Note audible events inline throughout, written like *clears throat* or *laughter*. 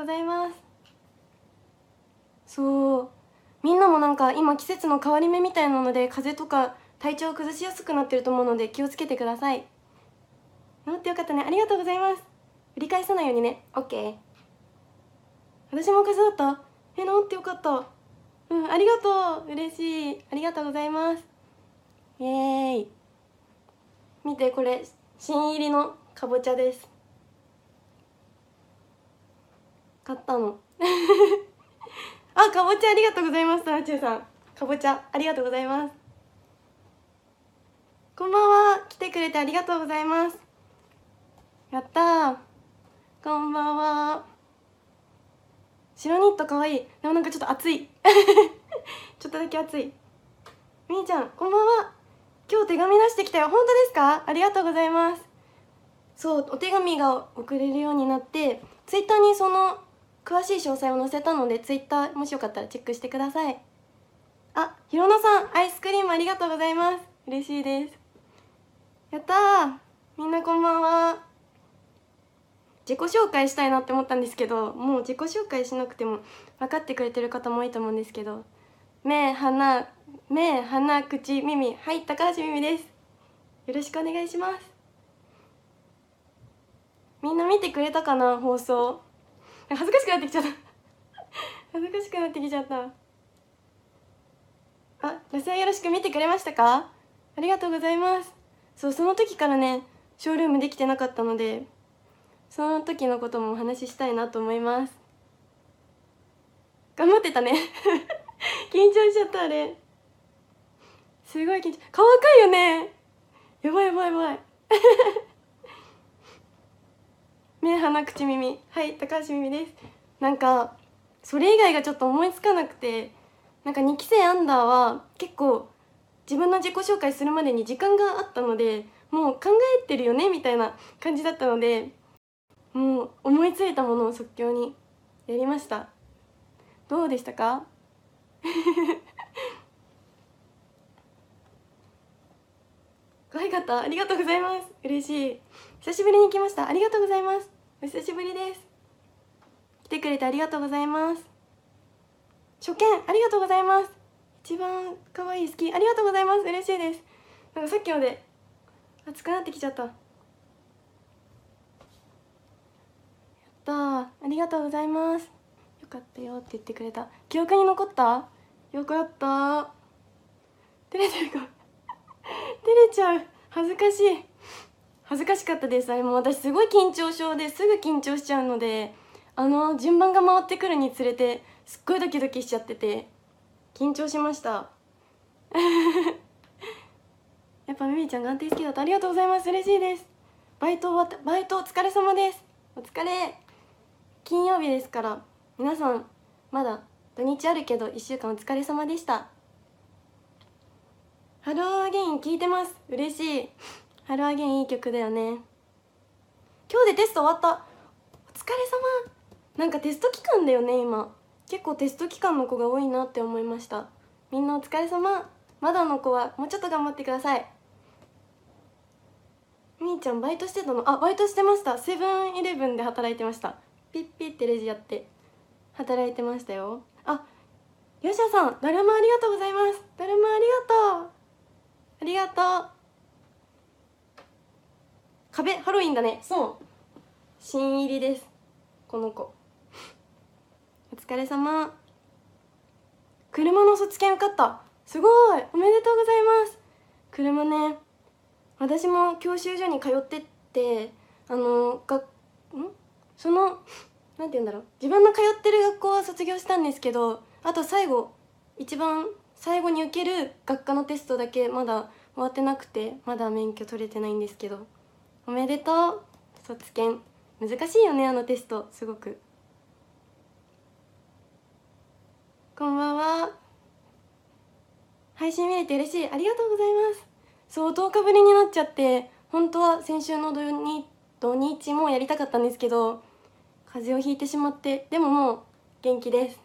ございますそうみんなもなんか今季節の変わり目みたいなので風邪とか体調崩しやすくなってると思うので気をつけてください治ってよかったねありがとうございます振り返さないようにね OK 私も風邪だったえ治ってよかったうんありがとう嬉しいありがとうございますイエーイ見てこれ新入りのかぼちゃです買ったの *laughs* あかぼちゃありがとうございますタラチュウさんかぼちゃありがとうございますこんばんは来てくれてありがとうございますやったこんばんは白ニットかわいいでもなんかちょっと暑い *laughs* ちょっとだけ暑いみーちゃんこんばんは今日手紙出してきたよ本当ですかありがとうございますそうお手紙が送れるようになってツイッターにその詳しい詳細を載せたのでツイッターもしよかったらチェックしてくださいあひろのさんアイスクリームありがとうございます嬉しいですやったーみんなこんばんは自己紹介したいなって思ったんですけどもう自己紹介しなくても分かってくれてる方も多いと思うんですけど目鼻目鼻口耳はい高橋みみですよろしくお願いしますみんな見てくれたかな放送恥ずかしくなってきちゃった *laughs* 恥ずかしくなってきちゃったあラスよろしく見てくれましたかありがとうございますそうその時からねショールームできてなかったのでその時のこともお話ししたいなと思います頑張ってたね *laughs* 緊張しちゃったあれすごい緊張顔赤いよねやばいやばいやばい目鼻口耳はい高橋美ですなんかそれ以外がちょっと思いつかなくてなんか2期生アンダーは結構自分の自己紹介するまでに時間があったのでもう考えてるよねみたいな感じだったのでもう思いついたものを即興にやりましたどうでしたか *laughs* 可愛かったありがとうございます嬉しい久しぶりに来ましたありがとうございますお久しぶりです来てくれてありがとうございます初見ありがとうございます一番可愛い好きありがとうございます嬉しいですなんかさっきまで暑くなってきちゃったやったありがとうございますよかったよって言ってくれた記憶に残ったよかった照れてるか照れちゃう恥ずかしい恥ずかしかったですあれも私すごい緊張症ですぐ緊張しちゃうのであの順番が回ってくるにつれてすっごいドキドキしちゃってて緊張しました *laughs* やっぱみみちゃんが安定好きだとありがとうございます嬉しいですバイトはバイトお疲れ様ですお疲れ金曜日ですから皆さんまだ土日あるけど1週間お疲れ様でしたハローアゲイン聞いてます嬉しいハロアゲンいい曲だよね今日でテスト終わったお疲れ様なんかテスト期間だよね今結構テスト期間の子が多いなって思いましたみんなお疲れ様まだの子はもうちょっと頑張ってくださいみーちゃんバイトしてたのあバイトしてましたセブンイレブンで働いてましたピッピってレジやって働いてましたよあよしゃさんだるまありがとうございますだるまありがとうありがとう壁ハロウィンだねそう新入りですこの子お疲れ様車の卒検受かったすごいおめでとうございます車ね私も教習所に通ってってあのがんその何て言うんだろう自分の通ってる学校は卒業したんですけどあと最後一番最後に受ける学科のテストだけまだ終わってなくてまだ免許取れてないんですけどおめでとう卒検難しいよねあのテストすごくこんばんは配信見れて嬉しいありがとうございますそう10日ぶりになっちゃって本当は先週の土日土日もやりたかったんですけど風邪をひいてしまってでももう元気です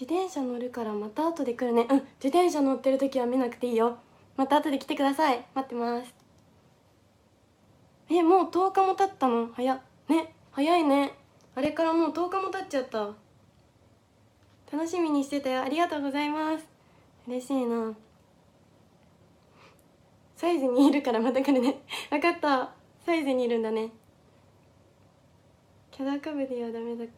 自転車乗るからまた後で来るねうん自転車乗ってる時は見なくていいよまた後で来てください待ってますえもう10日も経ったの早っね早いねあれからもう10日も経っちゃった楽しみにしてたよありがとうございます嬉しいなサイズにいるからまた来るね分 *laughs* かったサイズにいるんだねキャラカブデはダメだか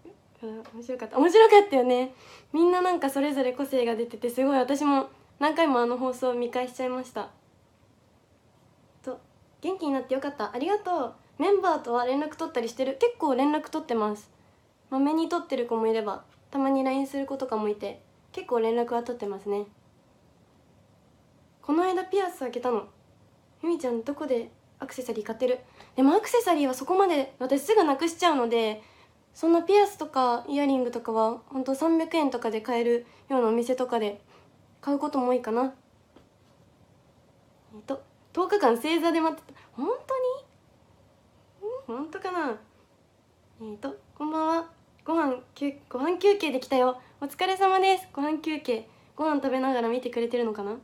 ら面白かった面白かったよねみんななんかそれぞれ個性が出ててすごい私も何回もあの放送を見返しちゃいましたと元気になってよかったありがとうメンバーとは連絡取ったりしてる結構連絡取ってますまめに取ってる子もいればたまに LINE する子とかもいて結構連絡は取ってますねこの間ピアス開けたのゆみちゃんどこでアクセサリー買ってるでもアクセサリーはそこまで私すぐなくしちゃうのでそんなピアスとかイヤリングとかは本当300円とかで買えるようなお店とかで買うことも多いかなえっと10日間正座で待ってた本当にん本当かなえっとこんばんはご飯休ご飯休憩できたよお疲れ様ですご飯休憩ご飯食べながら見てくれてるのかな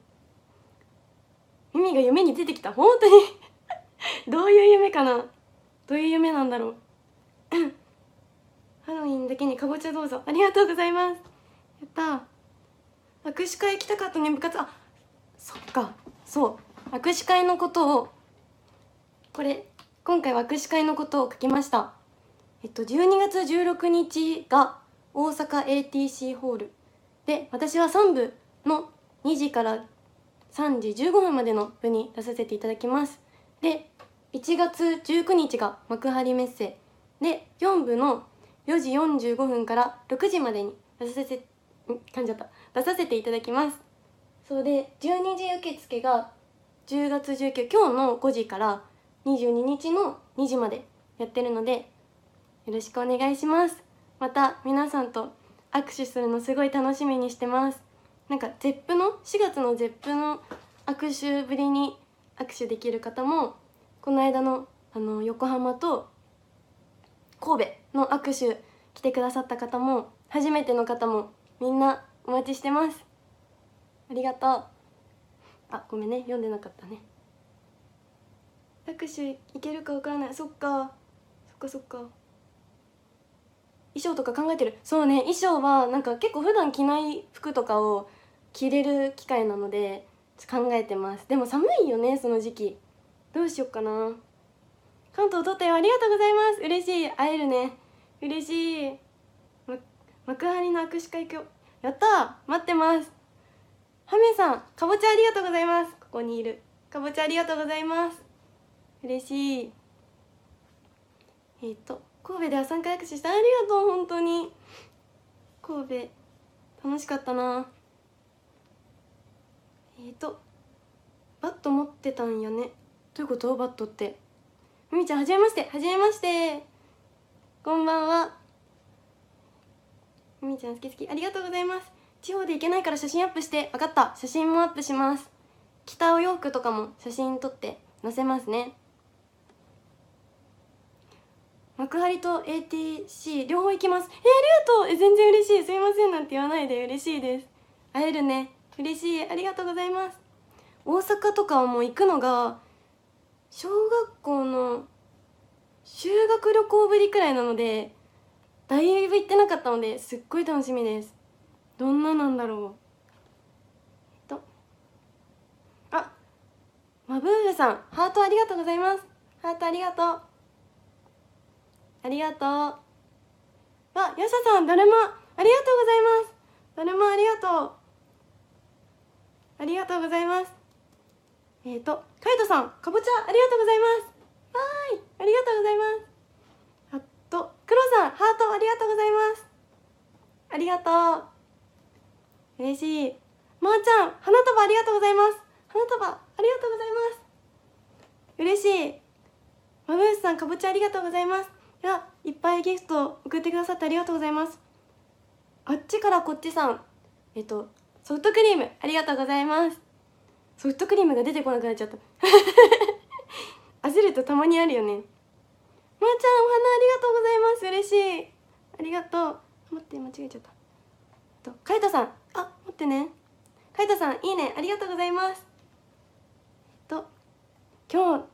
耳が夢に出てきた本当に *laughs* どういう夢かなどういう夢なんだろう *coughs* ハロウィンだけにかぼちゃどうぞありがとうございますやった握手会行きたかったね部活あそっかそう握手会のことをこれ今回は握手会のことを書きましたえっと12月16日が大阪 ATC ホールで私は3部の2時から3時15分までの部に出させていただきますで1月19日が幕張メッセで4部の4時45分から6時までに出させて噛んじゃった出させていただきますそうで12時受付が10月19今日の5時から22日の2時までやってるのでよろしくお願いしますまた皆さんと握手するのすごい楽しみにしてますなんか ZEP の4月の ZEP の握手ぶりに握手できる方もこの間のあの横浜と神戸の握手来てくださった方も初めての方もみんなお待ちしてますありがとうあごめんね読んでなかったね握手いけるかわからないそっかそっかそっか衣装とか考えてるそうね衣装はなんか結構普段着ない服とかを着れる機会なので考えてますでも寒いよねその時期どうしよっかな関東とったよありがとうございます嬉しい会えるね嬉しい幕張の握手会行くよやった待ってますハメさんかぼちゃありがとうございますここにいるかぼちゃありがとうございます嬉しいえっ、ー、と神戸では3回握したありがとう本当に神戸楽しかったなえっ、ー、とバット持ってたんやねどういうことバットってみみちゃんはじめましてはじめましてこんばんはみみちゃん好き好きありがとうございます地方で行けないから写真アップして分かった写真もアップします着たお洋服とかも写真撮って載せますね幕張と ATC 両方行きますえありがとうえ全然嬉しいすいませんなんて言わないで嬉しいです会えるね嬉しいありがとうございます大阪とかはもう行くのが小学校の修学旅行ぶりくらいなのでだいぶ行ってなかったのですっごい楽しみですどんななんだろうとあマブーブさんハートありがとうございますハートありがとうありがとうあよささんだるまありがとうございますだるまありがとうありがとうございますえっ、ー、とカイトさんかぼちゃありがとうございますはいありがとうございますと黒さんハートありがとうございますありがとう嬉しいまー、あ、ちゃん花束ありがとうございます花束ありがとうございます嬉しいまぶしさんかぼちゃありがとうございますいやいっぱいギフト送ってくださってありがとうございますあっちからこっちさんえっとソフトクリームありがとうございますソフトクリームが出てこなくなっちゃった焦るとたまにあるよねまー、あ、ちゃんお花ありがとうございます嬉しいありがとう待って間違えちゃったとカイトさんあ待ってねカイトさんいいねありがとうございますと今日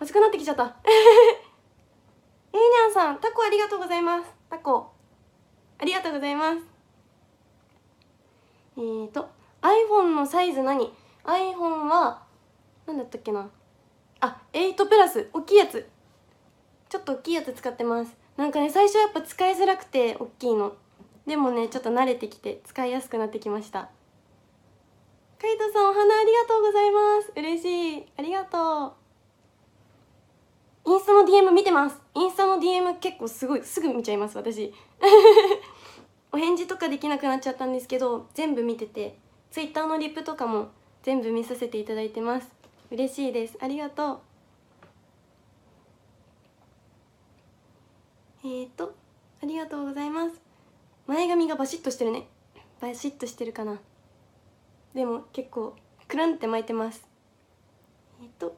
暑くなってきちゃったえいにゃんさんタコありがとうございますタコありがとうございますえーと iPhone のサイズ何 ?iPhone は何だったっけなあ8プラス大きいやつちょっと大きいやつ使ってますなんかね最初やっぱ使いづらくて大きいのでもねちょっと慣れてきて使いやすくなってきましたカイトさんお花ありがとうございます嬉しいありがとうインスタの DM 見てますインスタの DM 結構すごいすぐ見ちゃいます私 *laughs* お返事とかできなくなっちゃったんですけど全部見てて Twitter のリップとかも全部見させていただいてます嬉しいですありがとうえー、っとありがとうございます前髪がバシッとしてるねバシッとしてるかなでも結構くるんって巻いてますえー、っと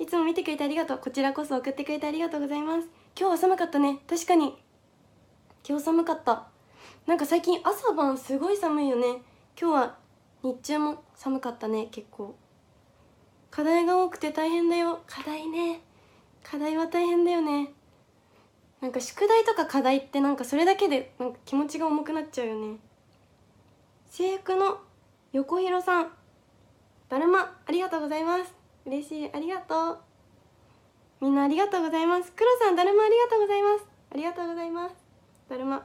いつも見てくれてありがとうこちらこそ送ってくれてありがとうございます今日は寒かったね確かに今日寒かったなんか最近朝晩すごい寒いよね今日は日中も寒かったね結構課題が多くて大変だよ課題ね課題は大変だよねなんか宿題とか課題ってなんかそれだけでなんか気持ちが重くなっちゃうよね制服の横広さんだるまありがとうございます嬉しいありがとうみんなありがとうございます黒さんだるまありがとうございますありがとうございますだるま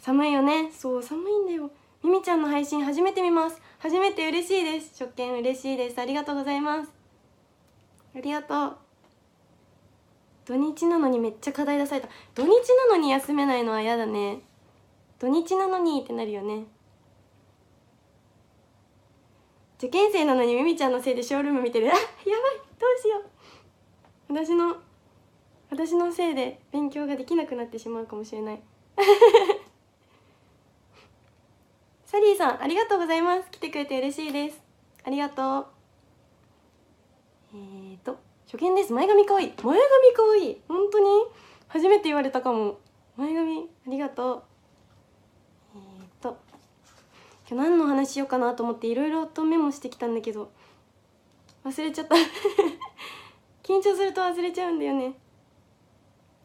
寒いよねそう寒いんだよみみちゃんの配信初めて見ます初めて嬉しいです初見嬉しいですありがとうございますありがとう土日なのにめっちゃ課題出された土日なのに休めないのは嫌だね土日なのにってなるよね受験生なのにみみちゃんのせいでショールーム見てるやばいどうしよう私の私のせいで勉強ができなくなってしまうかもしれない *laughs* サリーさんありがとうございます来てくれて嬉しいですありがとうえーと初見です前髪かわいい前髪かわいい本当に初めて言われたかも前髪ありがとうえー、っと今日何の話しようかなと思っていろいろとメモしてきたんだけど忘れちゃった *laughs* 緊張すると忘れちゃうんだよね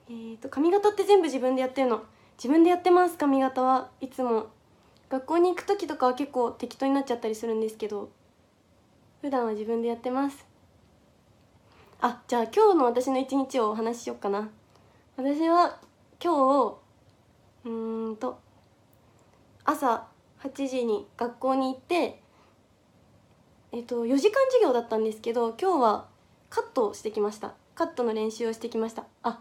えー、っと髪型って全部自分でやってるの自分でやってます髪型はいつも学校に行く時とかは結構適当になっちゃったりするんですけど普段は自分でやってますあじゃあ今日の私の一日をお話ししようかな私は今日うんと朝8時に学校に行ってえっと4時間授業だったんですけど今日はカットをしてきましたカットの練習をしてきましたあ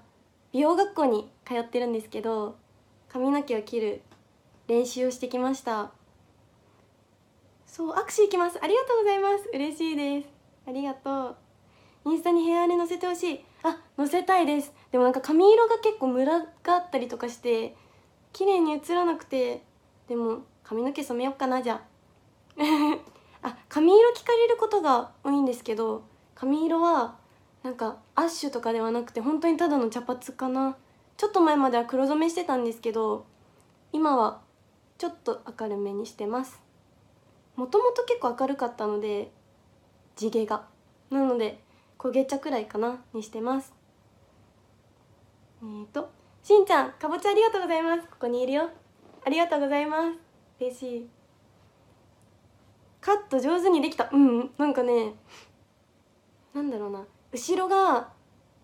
美容学校に通ってるんですけど髪の毛を切る練習をしてきましたそう握手いきますありがとうございます嬉しいですありがとうインスタに部屋で載せてほしいあ載せたいですでもなんか髪色が結構ムラがあったりとかして綺麗に映らなくてでも髪の毛染めよっかなじゃあ *laughs* あ髪色聞かれることが多いんですけど髪色はなんかアッシュとかではなくて本当にただの茶髪かなちょっと前までは黒染めしてたんですけど今はちょっと明るめにしてますもともと結構明るかったので地毛がなので焦げ茶くらいかなにしてますえっ、ー、としんちゃんかぼちゃありがとうございますここにいるよありがとうございます嬉しいカット上手にできたうんなんかねなんだろうな後ろが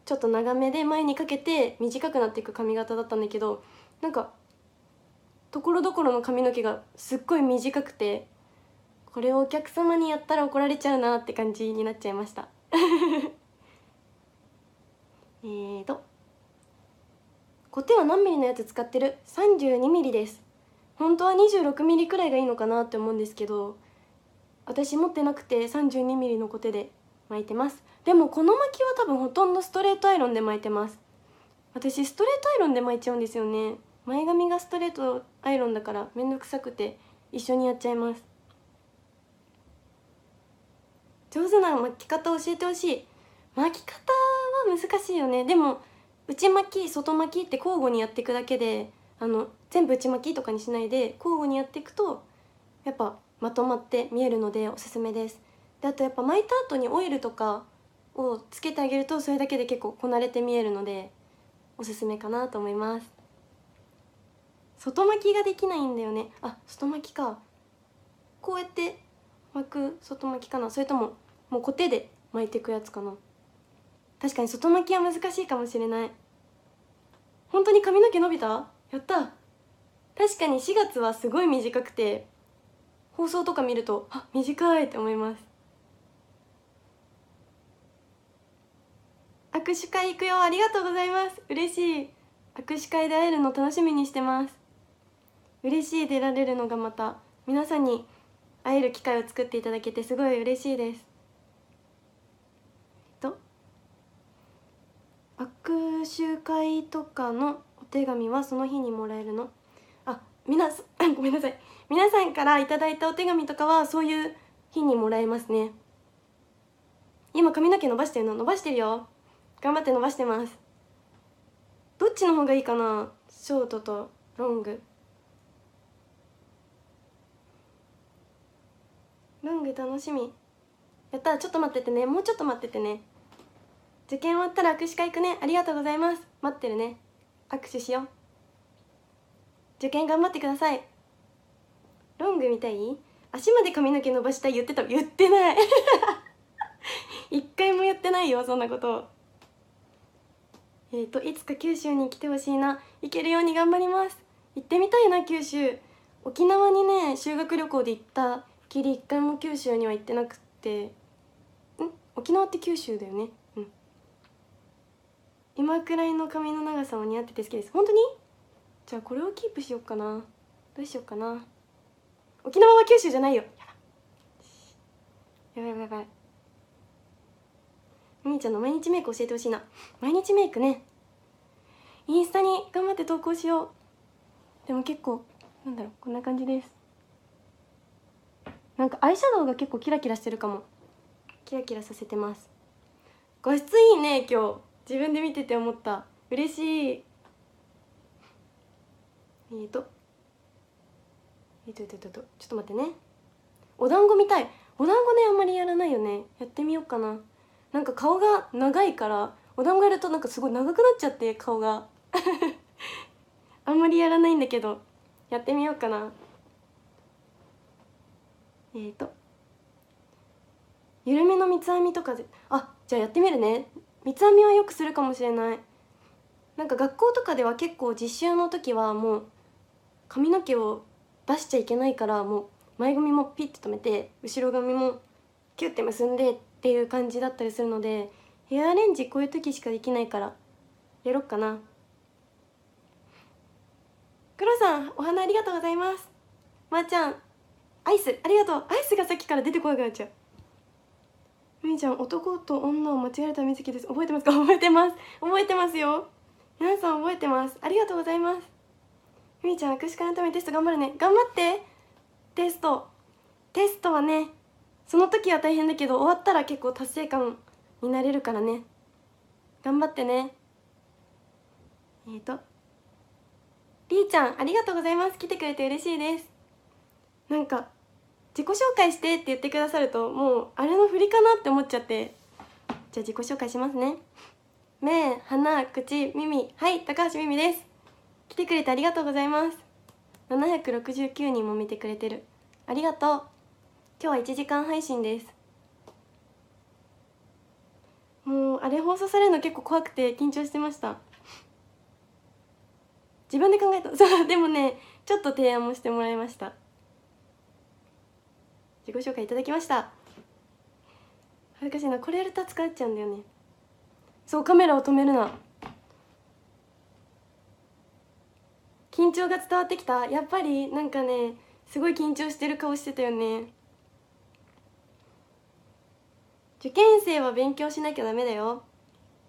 ちょっと長めで前にかけて短くなっていく髪型だったんだけどなんかところどころの髪の毛がすっごい短くてこれをお客様にやったら怒られちゃうなって感じになっちゃいました。*laughs* えーとコテは何ミリのやつ使ってる32ミリです本当は26ミリくらいがいいのかなって思うんですけど私持ってなくて32ミリのコテで巻いてますでもこの巻きは多分ほとんどストレートアイロンで巻いてます私ストレートアイロンで巻いちゃうんですよね前髪がストレートアイロンだから面倒くさくて一緒にやっちゃいます上手な巻き方教えてほしい巻き方は難しいよねでも内巻き外巻きって交互にやっていくだけであの全部内巻きとかにしないで交互にやっていくとやっぱまとまって見えるのでおすすめですであとやっぱ巻いた後にオイルとかをつけてあげるとそれだけで結構こなれて見えるのでおすすめかなと思います外巻きができないんだよねあ外巻きかこうやって巻く外巻きかなそれとももうコテで巻いていくやつかな確かに外巻きは難しいかもしれない本当に髪の毛伸びたやった確かに4月はすごい短くて放送とか見るとあ短いって思います握手会行くよありがとうございます嬉しい握手会で会えるの楽しみにしてます嬉しい出られるのがまた皆さんに会える機会を作っていただけてすごい嬉しいです握手会とかのお手紙はその日にもらえるのあみなさん *laughs* ごめんなさい皆さんから頂いたお手紙とかはそういう日にもらえますね今髪の毛伸ばしてるの伸ばしてるよ頑張って伸ばしてますどっちの方がいいかなショートとロングロング楽しみやったらちょっと待っててねもうちょっと待っててね受験終わったら握手会行くねありがとうございます待ってるね握手しよう受験頑張ってくださいロングみたい足まで髪の毛伸ばしたい言ってた言ってない *laughs* 一回も言ってないよそんなことえっ、ー、といつか九州に来てほしいな行けるように頑張ります行ってみたいな九州沖縄にね修学旅行で行ったきり一回も九州には行ってなくってん沖縄って九州だよね今くらいの髪の長さも似合ってて好きです本当にじゃあこれをキープしよっかなどうしようかな沖縄は九州じゃないよやばいやばいやばいみーちゃんの毎日メイク教えてほしいな毎日メイクねインスタに頑張って投稿しようでも結構なんだろうこんな感じですなんかアイシャドウが結構キラキラしてるかもキラキラさせてます画質いいね今日自分で見てて思った嬉しいえっとえっとえっとえっとちょっと待ってねお団子見たいお団子ねあんまりやらないよねやってみようかななんか顔が長いからお団子やるとなんかすごい長くなっちゃって顔が *laughs* あんまりやらないんだけどやってみようかなえーと緩めの三つ編みとかであじゃあやってみるね三つ編みはよくするかもしれないなんか学校とかでは結構実習の時はもう髪の毛を出しちゃいけないからもう前髪もピッて止めて後ろ髪もキュッて結んでっていう感じだったりするのでヘアアレンジこういう時しかできないからやろっかな黒さんお花ありがとうございますまー、あ、ちゃんアイスありがとうアイスがさっきから出てこなくなっちゃうみいちゃん男と女を間違えたみずきです覚えてますか *laughs* 覚えてます覚えてますよ皆さん覚えてますありがとうございますみいちゃん握手会のためにテスト頑張るね頑張ってテストテストはねその時は大変だけど終わったら結構達成感になれるからね頑張ってねえっ、ー、とりーちゃんありがとうございます来てくれて嬉しいですなんか自己紹介してって言ってくださるともうあれの振りかなって思っちゃってじゃあ自己紹介しますね目鼻口耳はい高橋美美です来てくれてありがとうございます769人も見てくれてるありがとう今日は1時間配信ですもうあれ放送されるの結構怖くて緊張してました自分で考えた *laughs* そうでもねちょっと提案もしてもらいました自己紹介いただきました恥ずかしいなこれやると疲れちゃうんだよねそうカメラを止めるな緊張が伝わってきたやっぱりなんかねすごい緊張してる顔してたよね受験生は勉強しなきゃダメだよ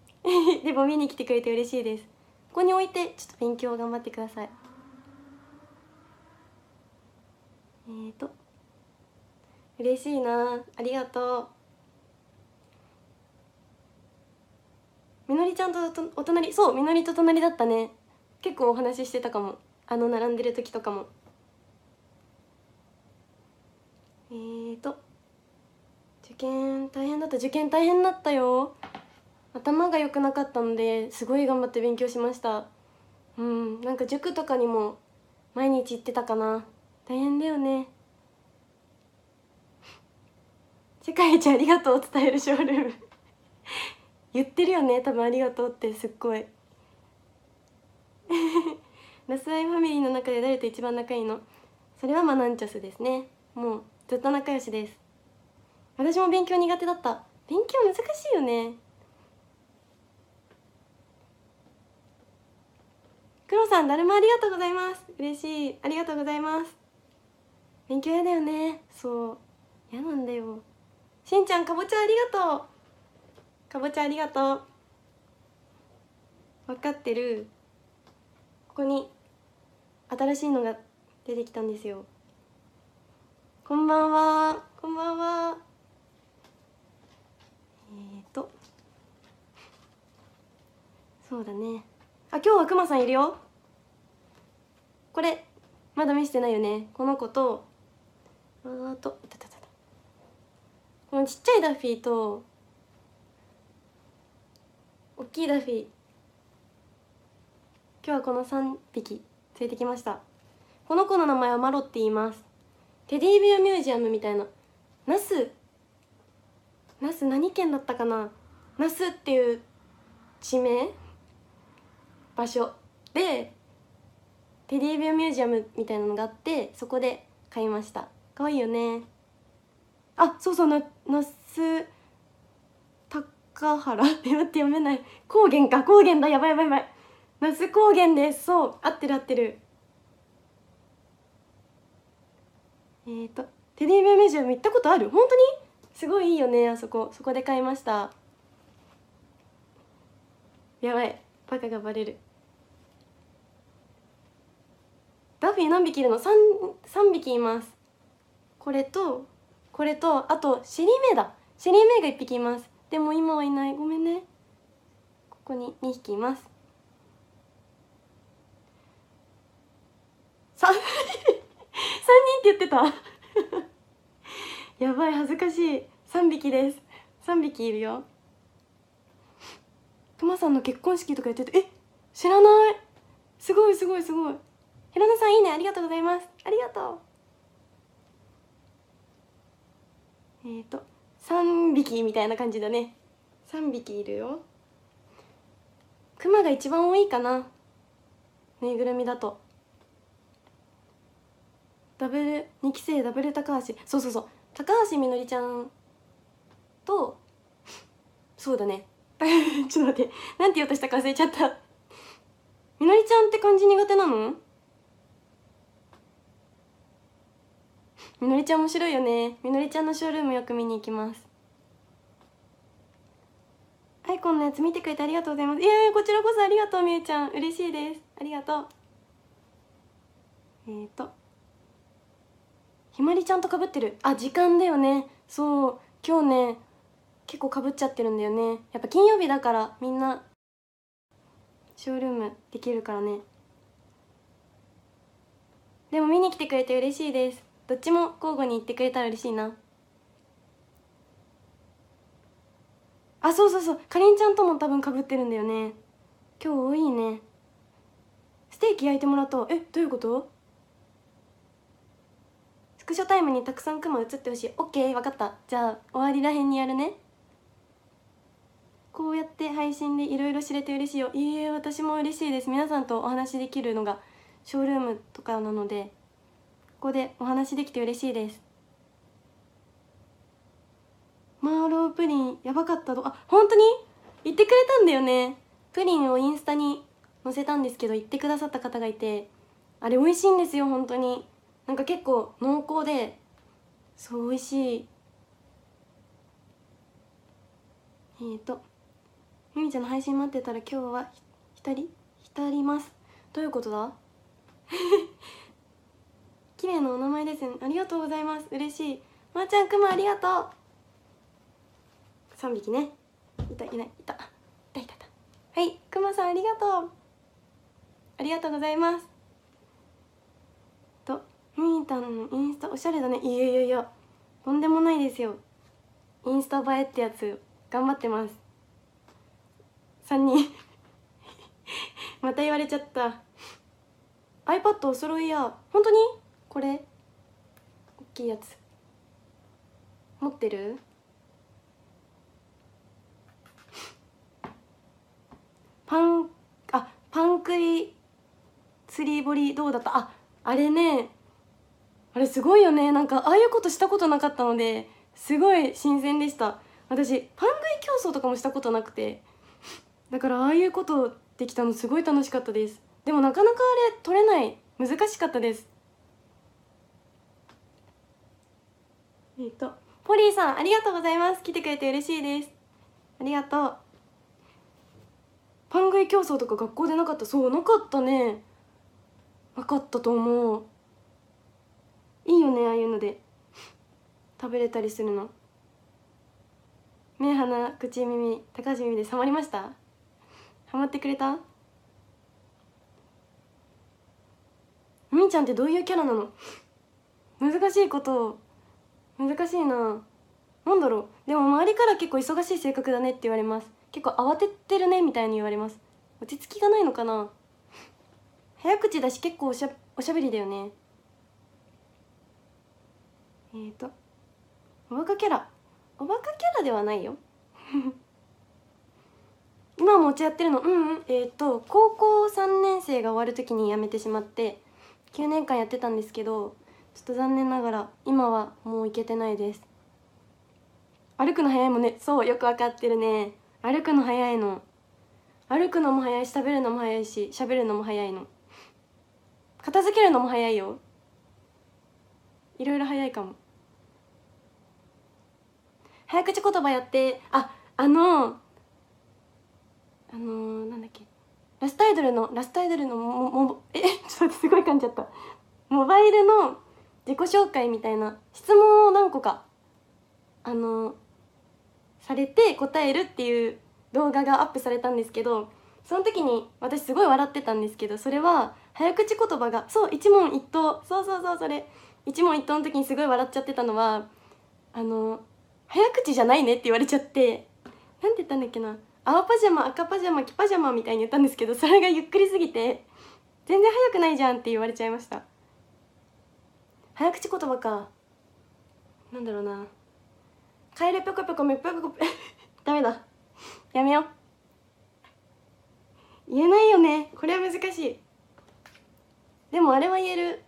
*laughs* でも見に来てくれて嬉しいですここに置いてちょっと勉強頑張ってくださいえっ、ー、と嬉しいなありがとうみのりちゃんとお隣そうみのりと隣だったね結構お話ししてたかもあの並んでる時とかもえーと受験大変だった受験大変だったよ頭が良くなかったのですごい頑張って勉強しましたうんなんか塾とかにも毎日行ってたかな大変だよね世界一ありがとうを伝えるショールーム言ってるよね多分ありがとうってすっごいラ *laughs* スアイファミリーの中で誰と一番仲いいのそれはマナンチョスですねもうずっと仲良しです私も勉強苦手だった勉強難しいよねクロさん誰もありがとうございます嬉しいありがとうございます勉強嫌だよねそう嫌なんだよしんちゃんかぼちゃありがとうかぼちゃありがとう分かってるここに新しいのが出てきたんですよこんばんはこんばんはえっ、ー、とそうだねあ今日はくまさんいるよこれまだ見せてないよねこの子とあーとたこのちっちゃいダッフィーと大きいダッフィー今日はこの3匹連れてきましたこの子の名前はマロって言いますテディベアミュージアムみたいな那須那須何県だったかな那須っていう地名場所でテディベアミュージアムみたいなのがあってそこで買いました可愛いよねあそうそうな那須高原待って読めない高原か高原だやばいやばいやばい那須高原ですそう合ってる合ってるえっ、ー、とテディベアミュージアム行ったことある本当にすごいいいよねあそこそこで買いましたやばいバカがバレるダフィー何匹いるの 3, 3匹いますこれとこれとあとシェリーメイだシェリーメイが1匹いますでも今はいないごめんねここに2匹います3 3 *laughs* 人って言ってた *laughs* やばい恥ずかしい3匹です3匹いるよくまさんの結婚式とかやっててえ知らないすごいすごいすごいひろなさんいいねありがとうございますありがとうえっ、ー、と3匹みたいな感じだね3匹いるよクマが一番多いかなぬいぐるみだとダブル2期生ダブル高橋そうそうそう高橋みのりちゃんとそうだね *laughs* ちょっと待ってなんて言おうとしたか忘れちゃったみのりちゃんって漢字苦手なのみのりちゃん面白いよねみのりちゃんのショールームよく見に行きますアイコンのやつ見てくれてありがとうございますいやいやこちらこそありがとうみゆちゃん嬉しいですありがとうえっ、ー、とひまりちゃんとかぶってるあ時間だよねそう今日ね結構かぶっちゃってるんだよねやっぱ金曜日だからみんなショールームできるからねでも見に来てくれて嬉しいですどっちも交互に言ってくれたら嬉しいなあそうそうそうかりんちゃんとも多分かぶってるんだよね今日多いねステーキ焼いてもらったえどういうことスクショタイムにたくさんクマ映ってほしいオッケー分かったじゃあ終わりらへんにやるねこうやって配信でいろいろ知れて嬉しいよいいえ私も嬉しいです皆さんとお話できるのがショールームとかなのでここでお話できて嬉しいですマーロープリンやばかったとあ本当に言ってくれたんだよねプリンをインスタに載せたんですけど言ってくださった方がいてあれ美味しいんですよ本当になんか結構濃厚でそう美味しいえーとみみちゃんの配信待ってたら今日は浸り浸りますどういうことだ *laughs* 綺麗なお名前ですねありがとうございます嬉しいまー、あ、ちゃんくまありがとう3匹ねいたいないいたいたいたはいくまさんありがとうありがとうございますとみーたんのインスタおしゃれだねいやいやいやとんでもないですよインスタ映えってやつ頑張ってます3人 *laughs* また言われちゃった iPad お揃いや本当にこれ大きいやつ持ってる *laughs* パンあパン食い釣り堀どうだったああれねあれすごいよねなんかああいうことしたことなかったのですごい新鮮でした私パン食い競争とかもしたことなくてだからああいうことできたのすごい楽しかったですでもなかなかあれ取れない難しかったですえっ、とポリーさんありがとうございます来てくれて嬉しいですありがとうパン食い競争とか学校でなかったそうなかったねなかったと思ういいよねああいうので食べれたりするの目鼻口耳高橋耳で触まりましたハマってくれたみーちゃんってどういうキャラなの難しいことを難しいな何だろうでも周りから結構忙しい性格だねって言われます結構慌ててるねみたいに言われます落ち着きがないのかな早口だし結構おしゃおしゃべりだよねえーとおバカキャラおバカキャラではないよ *laughs* 今もお茶やってるのうんうんえっ、ー、と高校3年生が終わる時に辞めてしまって9年間やってたんですけどちょっと残念ながら今はもう行けてないです歩くの早いもねそうよく分かってるね歩くの早いの歩くのも早いし食べるのも早いし喋るのも早いの片付けるのも早いよいろいろ早いかも早口言葉やってああのあのー、なんだっけラストアイドルのラストアイドルのももえ *laughs* ちょっと待ってすごい噛んじゃったモバイルの自己紹介みたいな質問を何個かあのされて答えるっていう動画がアップされたんですけどその時に私すごい笑ってたんですけどそれは早口言葉がそう一問一答そうそうそうそれ一問一答の時にすごい笑っちゃってたのはあの早口じゃないねって言われちゃって何て言ったんだっけな青パジャマ赤パジャマ黄パジャマみたいに言ったんですけどそれがゆっくりすぎて全然早くないじゃんって言われちゃいました。早口言葉かなんだろうなカエルぴょこぴょこめぴょこぴょ *laughs* ダメだやめよう言えないよねこれは難しいでもあれは言える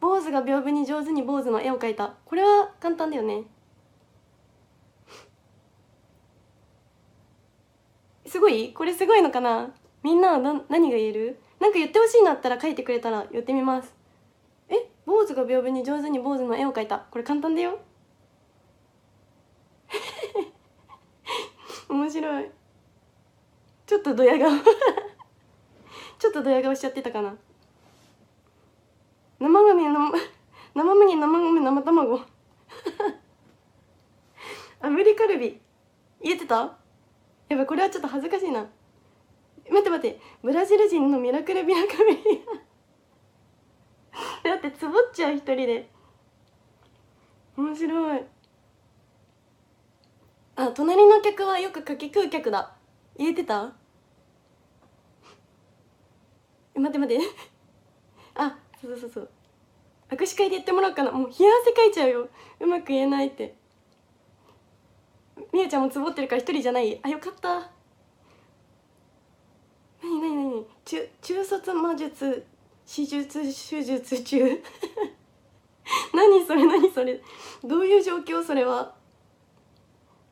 坊主が屏風に上手に坊主の絵を描いたこれは簡単だよねすごいこれすごいのかなみんなは何が言えるなんか言ってほしいのあったら書いてくれたら言ってみます坊主が屏風に上手に坊主の絵を描いたこれ簡単だよ *laughs* 面白いちょっとドヤ顔 *laughs* ちょっとドヤ顔しちゃってたかな生麦の生麦生米生卵 *laughs* アメリカルビ言えてたやばいこれはちょっと恥ずかしいな待って待ってブラジル人のミラクルビラカミ。リだってつぼっちゃう一人で面白いあ隣の客はよくかき食う客だ言えてたえ待って待ってあそうそうそう握手会で言ってもらおうかなもう冷や汗かいちゃうようまく言えないってみゆちゃんもつぼってるから一人じゃないあよかったなになになに中中卒魔術手術手術中 *laughs* 何それ何それどういう状況それは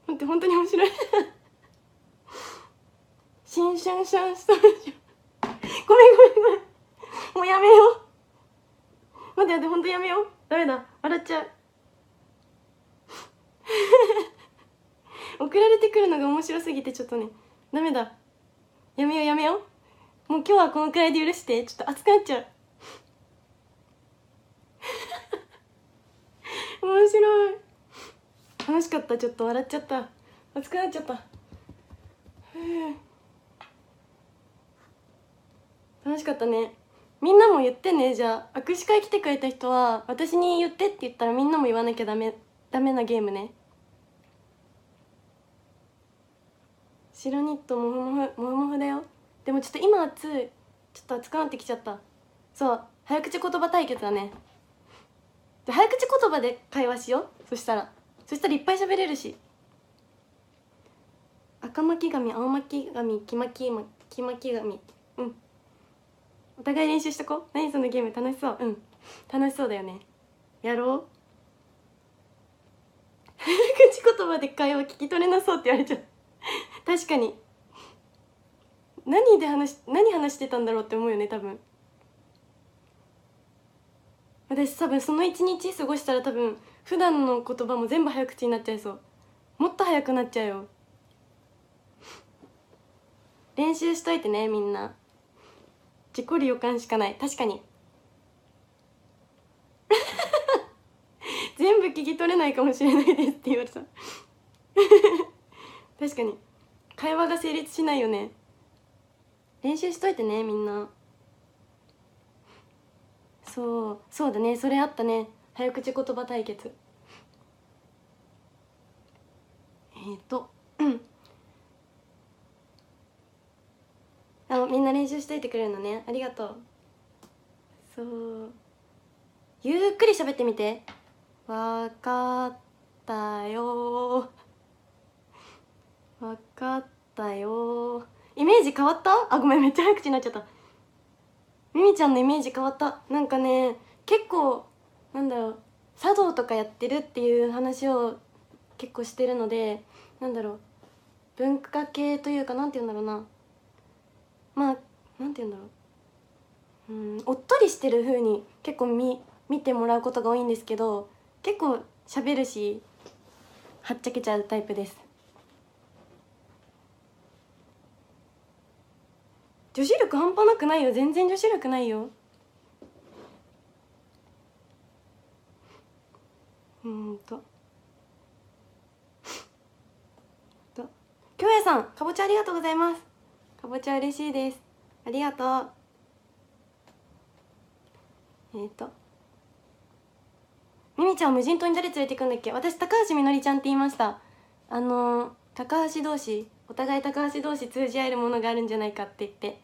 待って本当に面白い新シャンシャンストレージごめんごめんごめんもうやめよう待って待って本当やめようダメだ笑っちゃう送 *laughs* られてくるのが面白すぎてちょっとねダメだやめようやめようもう今日はこのくらいで許してちょっと熱くなっちゃう *laughs* 面白い楽しかったちょっと笑っちゃった熱くなっちゃった楽しかったねみんなも言ってねじゃあ握手会来てくれた人は私に言ってって言ったらみんなも言わなきゃダメダメなゲームね白ニットもふもふもふもふだよでもちょっと今暑いちょっと暑くなってきちゃったそう早口言葉対決だね早口言葉で会話しようそしたらそしたらいっぱい喋れるし赤巻紙青巻紙黄巻紙黄巻紙うんお互い練習しとこう何そのゲーム楽しそううん楽しそうだよねやろう早口言葉で会話聞き取れなそうって言われちゃう確かに何で話何話してたんだろうって思うよね多分私多分その一日過ごしたら多分普段の言葉も全部早口になっちゃいそうもっと早くなっちゃうよ練習しといてねみんな自己理予感しかない確かに *laughs* 全部聞き取れないかもしれないですって言われた *laughs* 確かに会話が成立しないよね練習しといてねみんなそうそうだねそれあったね早口言葉対決えっ、ー、*clears throat* とあみんな練習しといてくれるのねありがとうそうゆっくり喋ってみてわかったよわかったよイメージ変わったあごめんめっちゃ早口になっちゃったみみちゃんのイメージ変わったなんかね結構なんだろう茶道とかやってるっていう話を結構してるのでなんだろう文化系というかなんて言うんだろうなまあなんて言うんだろううんおっとりしてる風に結構見見てもらうことが多いんですけど結構喋るしはっちゃけちゃうタイプです女子力半端なくないよ全然女子力ないようんと京也さんかぼちゃありがとうございますかぼちゃ嬉しいですありがとうえっ、ー、とみみちゃん無人島に誰連れて行くんだっけ私高橋みのりちゃんって言いましたあのー、高橋同士お互い高橋同士通じ合えるものがあるんじゃないかって言って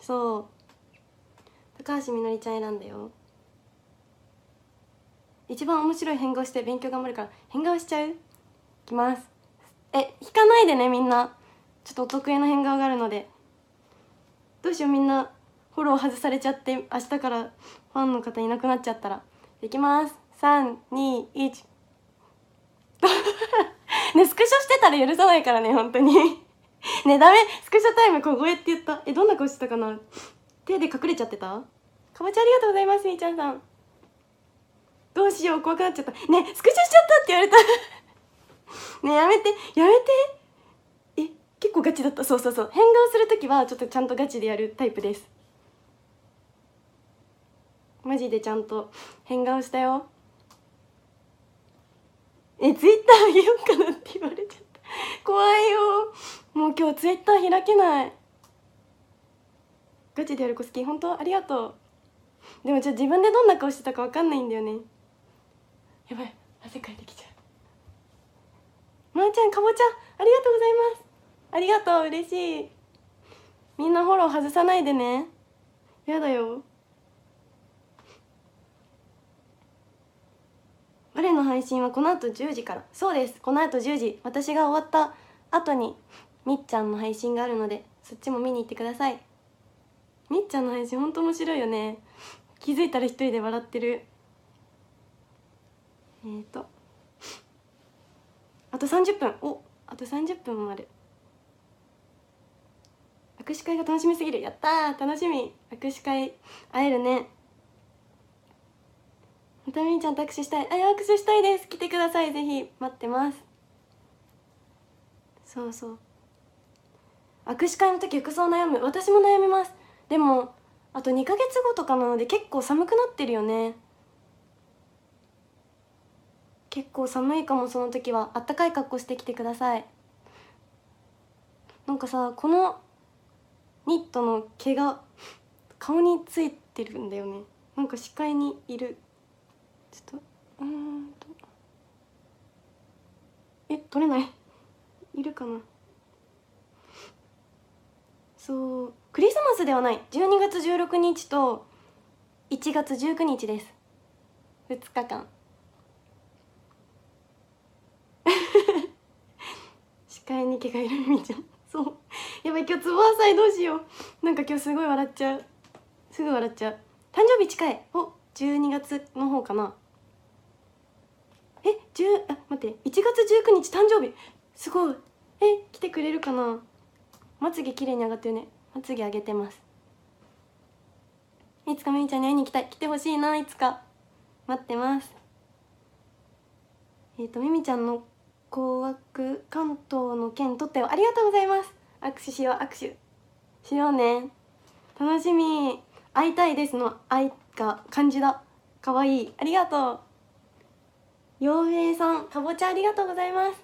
そう高橋みのりちゃん選んだよ一番面白い変顔して勉強頑張るから変顔しちゃういきますえ引かないでねみんなちょっとお得意な変顔があるのでどうしようみんなフォロー外されちゃって明日からファンの方いなくなっちゃったらいきます321ねスクショしてたら許さないからね本当に *laughs* ねダメスクショタイム小声って言ったえどんな顔してたかな手で隠れちゃってたかぼちゃありがとうございますみーちゃんさんどうしよう怖くなっちゃったねスクショしちゃったって言われた *laughs* ねやめてやめてえ結構ガチだったそうそうそう変顔する時はちょっとちゃんとガチでやるタイプですマジでちゃんと変顔したよえツイッター見ようかなって言われちゃった怖いよもう今日ツイッター開けないガチでやる子好き本当ありがとうでもじゃあ自分でどんな顔してたか分かんないんだよねやばい汗かいてきちゃうまー、あ、ちゃんかぼちゃありがとうございますありがとう嬉しいみんなフォロー外さないでねやだよ我の配信はこの後10時からそうですこの後10時私が終わった後にみっちゃんの配信があるのでそっちも見に行ってくださいみっちゃんの配信ほんと面白いよね気づいたら一人で笑ってるえっ、ー、とあと30分おあと30分もある握手会が楽しみすぎるやったー楽しみ握手会会えるねたみちゃんと握手したいあ握手したいです来てくださいぜひ待ってますそうそう握手会の時服装悩む私も悩みますでもあと2か月後とかなので結構寒くなってるよね結構寒いかもその時はあったかい格好してきてくださいなんかさこのニットの毛が顔についてるんだよねなんか視界にいるちょっとうんとえ取れないいるかなそうクリスマスではない12月16日と1月19日です2日間 *laughs* 視界に毛がいるみちゃんそうやばい今日ツボ浅いどうしようなんか今日すごい笑っちゃうすぐ笑っちゃう誕生日近いお12月の方かなあ待って1月19日誕生日すごいえ来てくれるかなまつげ綺麗に上がってるねまつげ上げてますいつかみみちゃんに会いに来たい来てほしいないつか待ってますえっ、ー、とみみちゃんの高額関東の件取ったよありがとうございます握手しよう握手しようね楽しみ会いたいですの愛が漢字だかわいいありがとう洋平さんかぼちゃありがとうございます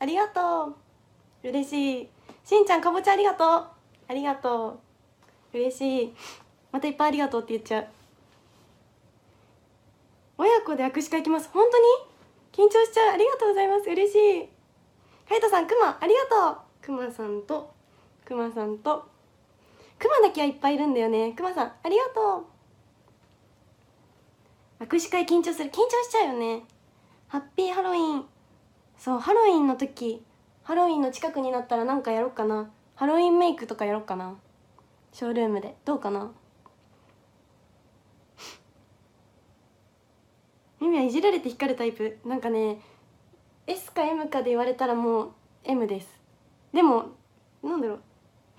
ありがとう嬉しいしんちゃんかぼちゃありがとうありがとう嬉しいまたいっぱいありがとうって言っちゃう親子で握手会行きます本当に緊張しちゃうありがとうございます嬉しい海斗さんくまありがとうくまさんとくまさんとくまだけはいっぱいいるんだよねくまさんありがとう握手会緊張する緊張しちゃうよねハッピーハロウィンそうハロウィンの時ハロウィンの近くになったらなんかやろうかなハロウィンメイクとかやろうかなショールームでどうかなミミ *laughs* はいじられて光るタイプなんかね S か M かで言われたらもう M ですでもなんだろう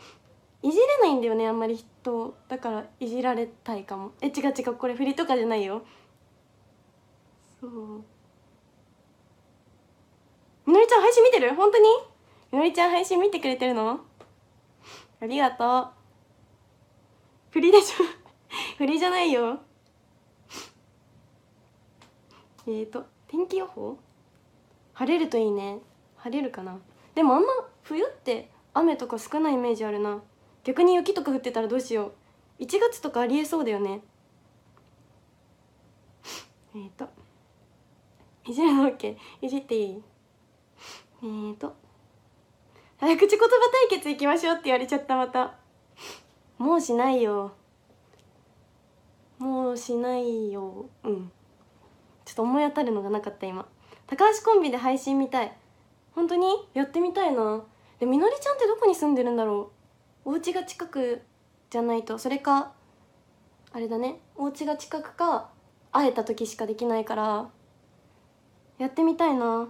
*laughs* いじれないんだよねあんまり人だからいじられたいかもえ違う違うこれ振りとかじゃないよそうみのりちゃん配信見てる本当にみのりちゃん配信見てくれてるのありがとう振りでしょ振り *laughs* じゃないよえっと天気予報晴れるといいね晴れるかなでもあんま冬って雨とか少ないイメージあるな逆に雪とか降ってたらどうしよう1月とかありえそうだよねえっといじるの OK いじっていいえーと早口言葉対決いきましょうって言われちゃったまたもうしないよもうしないようんちょっと思い当たるのがなかった今高橋コンビで配信見たい本当にやってみたいなでみのりちゃんってどこに住んでるんだろうお家が近くじゃないとそれかあれだねお家が近くか会えた時しかできないからやってみたいな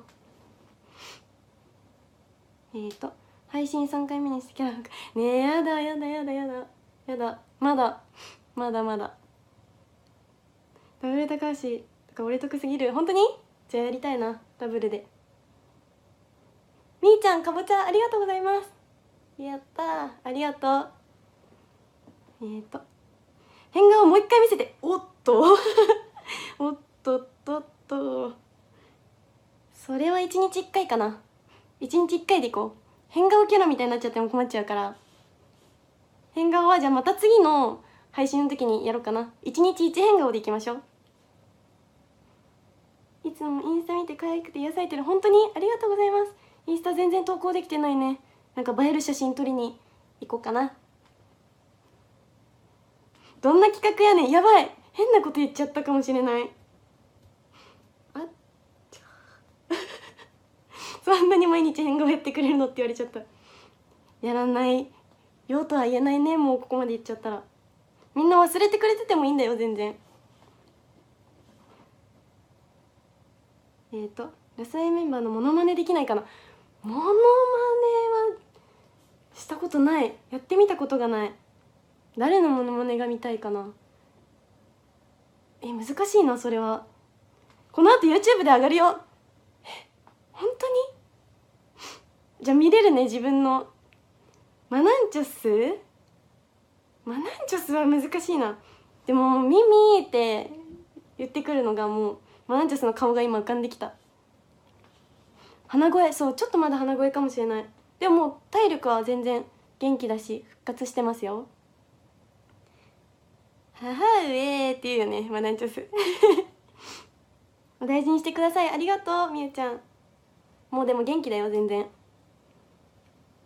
えっ、ー、と配信3回目にしてキャラ復ねえやだやだやだやだやだまだまだまだダブル高橋とか俺得すぎる本当にじゃあやりたいなダブルでみーちゃんかぼちゃありがとうございますやったありがとうえっ、ー、と変顔もう一回見せておっと *laughs* おっとっとっとそれは一日一回かな一日一回でいこう変顔キャラみたいになっちゃっても困っちゃうから変顔はじゃあまた次の配信の時にやろうかな一日一変顔でいきましょういつもインスタ見て可愛くて癒されてる本当にありがとうございますインスタ全然投稿できてないねなんか映える写真撮りに行こうかなどんな企画やねんやばい変なこと言っちゃったかもしれないそんなに毎日変顔やってくれるのって言われちゃったやらないよとは言えないねもうここまで言っちゃったらみんな忘れてくれててもいいんだよ全然えっ、ー、とラスメンバーのモノマネできないかなモノマネはしたことないやってみたことがない誰のモノマネが見たいかなえ難しいなそれはこの後 YouTube で上がるよえ本当にじゃあ見れるね自分のマナンチョスマナンチョスは難しいなでも「ミミ」って言ってくるのがもうマナンチョスの顔が今浮かんできた鼻声そうちょっとまだ鼻声かもしれないでも体力は全然元気だし復活してますよ母上っていうよねマナンチョス *laughs* お大事にしてくださいありがとうみゆちゃんもうでも元気だよ全然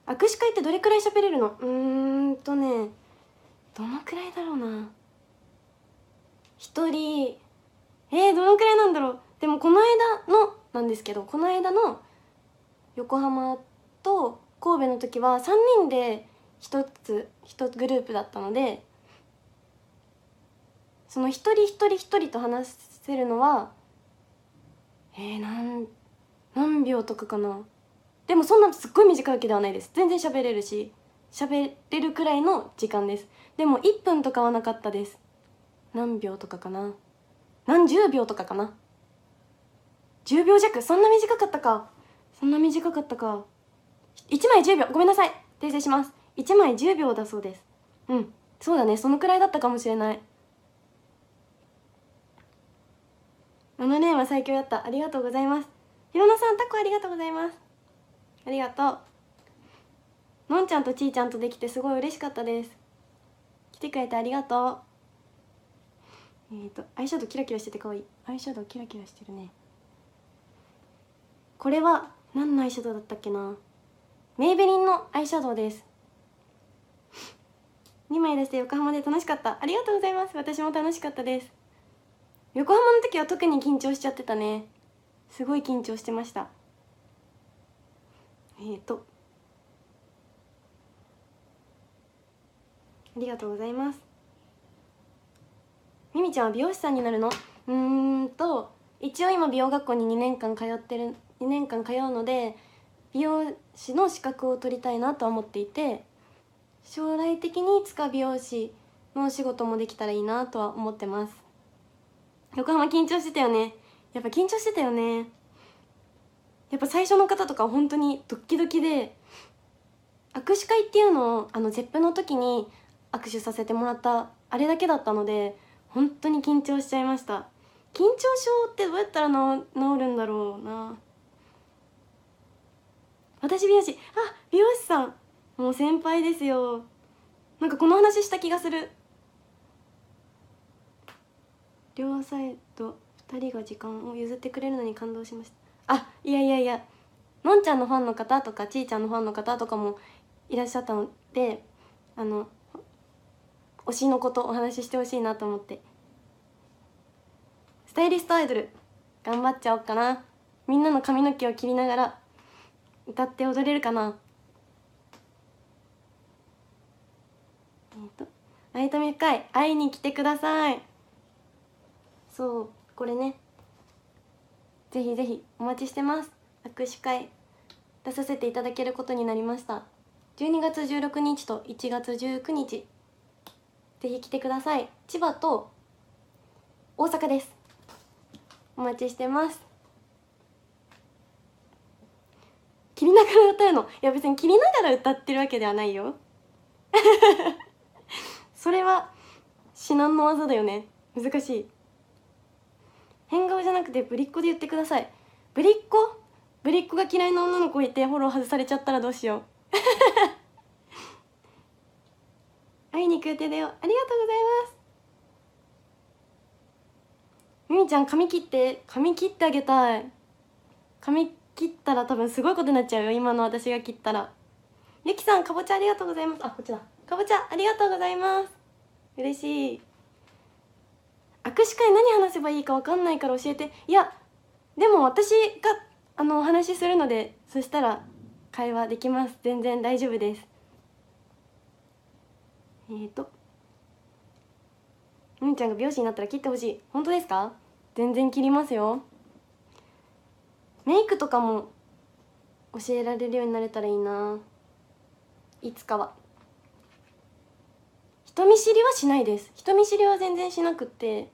握手会ってどれくらい喋れるのうーんとねどのくらいだろうな1人えー、どのくらいなんだろうでもこの間のなんですけどこの間の横浜と神戸の時は3人で1つ1グループだったのでその一人一人一人と話せるのはえー、ん何秒とかかなでもそんなすっごい短いわけではないです全然喋れるし喋れるくらいの時間ですでも1分とかはなかったです何秒とかかな何十秒とかかな10秒弱そんな短かったかそんな短かったか1枚10秒ごめんなさい訂正します1枚10秒だそうですうんそうだねそのくらいだったかもしれないあのね最強だったありがとうございますひろなさんタコありがとうございますありがとうのんちゃんとちーちゃんとできてすごい嬉しかったです来てくれてありがとうえっ、ー、とアイシャドウキラキラしててかわいいアイシャドウキラキラしてるねこれは何のアイシャドウだったっけなメイベリンのアイシャドウです2枚出して横浜で楽しかったありがとうございます私も楽しかったです横浜の時は特に緊張しちゃってたねすごい緊張してましたえー、っとありがとうございますみみちゃんは美容師さんになるのうーんと一応今美容学校に2年間通ってる2年間通うので美容師の資格を取りたいなとは思っていて将来的にいつか美容師のお仕事もできたらいいなとは思ってます横浜緊張してたよねやっぱ緊張してたよねやっぱ最初の方とか本当にドッキドキで握手会っていうのをあの ZEP の時に握手させてもらったあれだけだったので本当に緊張しちゃいました緊張症ってどうやったら治るんだろうな私美容師あ美容師さんもう先輩ですよなんかこの話した気がする両サイド2人が時間を譲ってくれるのに感動しましたあいやいやいやのんちゃんのファンの方とかちーちゃんのファンの方とかもいらっしゃったのであの推しのことお話ししてほしいなと思ってスタイリストアイドル頑張っちゃおうかなみんなの髪の毛を切りながら歌って踊れるかなえっ、ー、と「とい会いに来てください」そうこれねぜひぜひお待ちしてます握手会出させていただけることになりました12月16日と1月19日ぜひ来てください千葉と大阪ですお待ちしてます切りながら歌うのいや別に切りながら歌ってるわけではないよ *laughs* それは至難の技だよね難しい変顔じゃなくてぶりっ子で言ってくださいぶりっ子ぶりっ子が嫌いな女の子いてフォロー外されちゃったらどうしよう *laughs* 会いに行く予定だよありがとうございますみみちゃん髪切って髪切ってあげたい髪切ったら多分すごいことになっちゃうよ今の私が切ったらゆきさんかぼちゃありがとうございますあこっちだかぼちゃありがとうございます嬉しい握手会何話せばいいか分かんないから教えていやでも私があのお話しするのでそしたら会話できます全然大丈夫ですえーとみんちゃんが美容師になったら切ってほしい本当ですか全然切りますよメイクとかも教えられるようになれたらいいないつかは人見知りはしないです人見知りは全然しなくって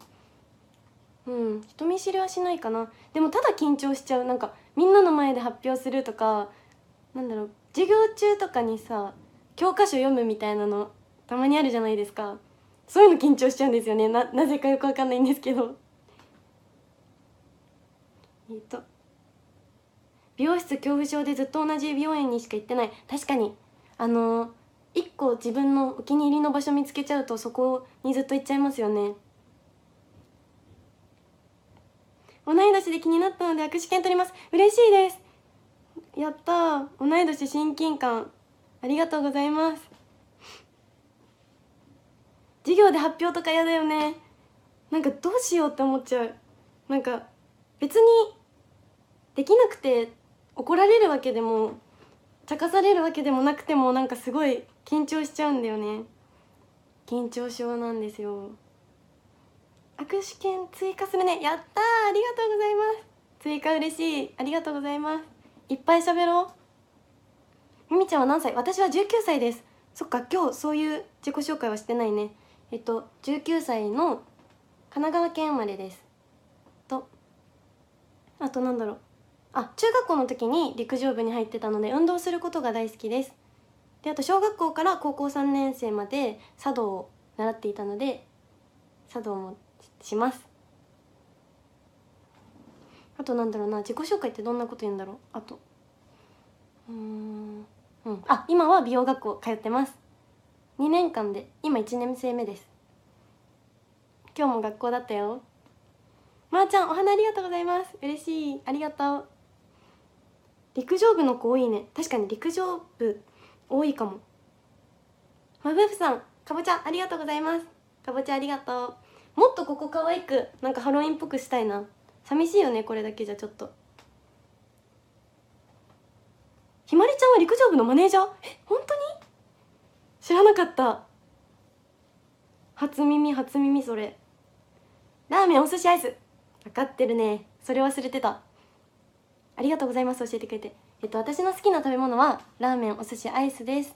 うん人見知りはしないかなでもただ緊張しちゃうなんかみんなの前で発表するとかなんだろう授業中とかにさ教科書読むみたいなのたまにあるじゃないですかそういうの緊張しちゃうんですよねななぜかよくわかんないんですけどえっと美容室恐怖症でずっと同じ美容院にしか行ってない確かにあのー、一個自分のお気に入りの場所見つけちゃうとそこにずっと行っちゃいますよね同い年で気になったので握手券取ります嬉しいですやった同い年親近感ありがとうございます授業で発表とか嫌だよねなんかどうしようって思っちゃうなんか別にできなくて怒られるわけでも茶化されるわけでもなくてもなんかすごい緊張しちゃうんだよね緊張症なんですよ握手券追加するねやったありがとうございます追加嬉しいありがとうございますいっぱい喋ろうみみちゃんは何歳私は19歳ですそっか今日そういう自己紹介はしてないねえっと19歳の神奈川県生まれですとあとなんだろうあ中学校の時に陸上部に入ってたので運動することが大好きですであと小学校から高校3年生まで茶道を習っていたので茶道もしますあとなんだろうな自己紹介ってどんなこと言うんだろうあとうんうんあ今は美容学校通ってます2年間で今1年生目です今日も学校だったよまー、あ、ちゃんお花ありがとうございます嬉しいありがとう陸上部の子多いね確かに陸上部多いかもマブーフさんかぼちゃありがとうございますかぼちゃありがとうもっとここ可愛くなんかハロウィンっぽくしたいな寂しいよねこれだけじゃちょっとひまりちゃんは陸上部のマネージャーえ本当に知らなかった初耳初耳それラーメンお寿司アイス分かってるねそれ忘れてたありがとうございます教えてくれてえっと、私の好きな食べ物はラーメンお寿司アイスです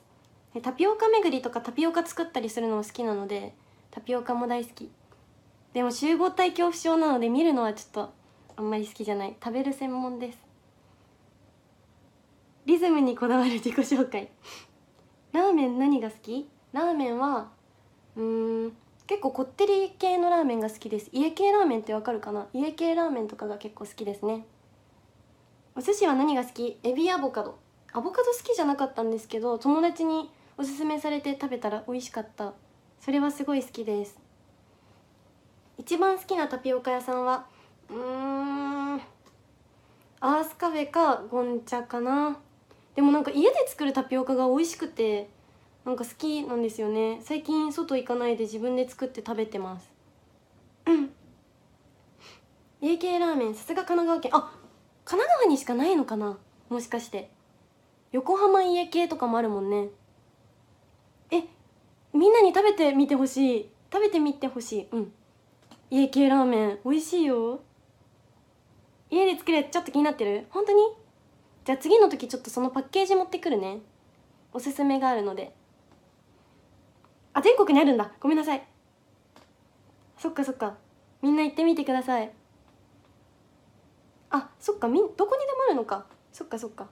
タピオカ巡りとかタピオカ作ったりするのも好きなのでタピオカも大好きでも集合体恐怖症なので見るのはちょっとあんまり好きじゃない食べる専門ですリズムにこだわる自己紹介ラーメン何が好きラーメンはうん結構こってり系のラーメンが好きです家系ラーメンってわかるかな家系ラーメンとかが結構好きですねお寿司は何が好きエビアボカドアボカド好きじゃなかったんですけど友達におすすめされて食べたら美味しかったそれはすごい好きです一番好きなタピオカ屋さんはうんアースカフェかゴンチャかなでもなんか家で作るタピオカが美味しくてなんか好きなんですよね最近外行かないで自分で作って食べてますうん AK ラーメンさすが神奈川県あ神奈川にしかないのかなもしかして横浜家系とかもあるもんねえみんなに食べてみてほしい食べてみてほしいうん家系ラーメン美味しいよ家で作るちょっと気になってる本当にじゃあ次の時ちょっとそのパッケージ持ってくるねおすすめがあるのであ全国にあるんだごめんなさいそっかそっかみんな行ってみてくださいあそっかみどこにでもあるのかそっかそっか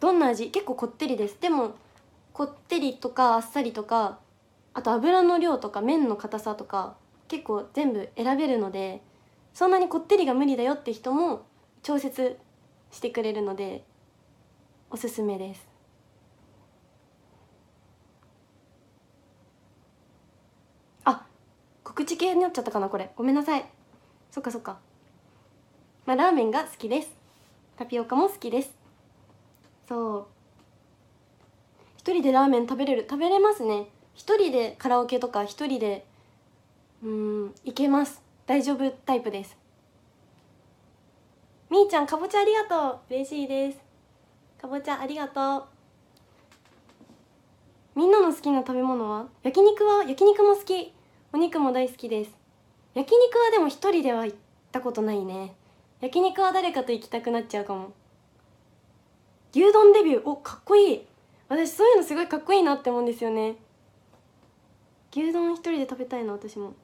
どんな味結構こってりですでもこってりとかあっさりとかあと油の量とか麺の硬さとか結構全部選べるのでそんなにこってりが無理だよって人も調節してくれるのでおすすめですあ告知系になっちゃったかなこれごめんなさいそっかそっかまあ、ラーメンが好きですタピオカも好きですそう一人でラーメン食べれる食べれますね一人でカラオケとか一人でうん行けます大丈夫タイプですみーちゃんかぼちゃありがとう嬉しいですかぼちゃありがとうみんなの好きな食べ物は焼肉は焼肉も好きお肉も大好きです焼肉はでも一人では行ったことないね焼肉は誰かと行きたくなっちゃうかも牛丼デビューおかっこいい私そういうのすごいかっこいいなって思うんですよね牛丼一人で食べたいの私も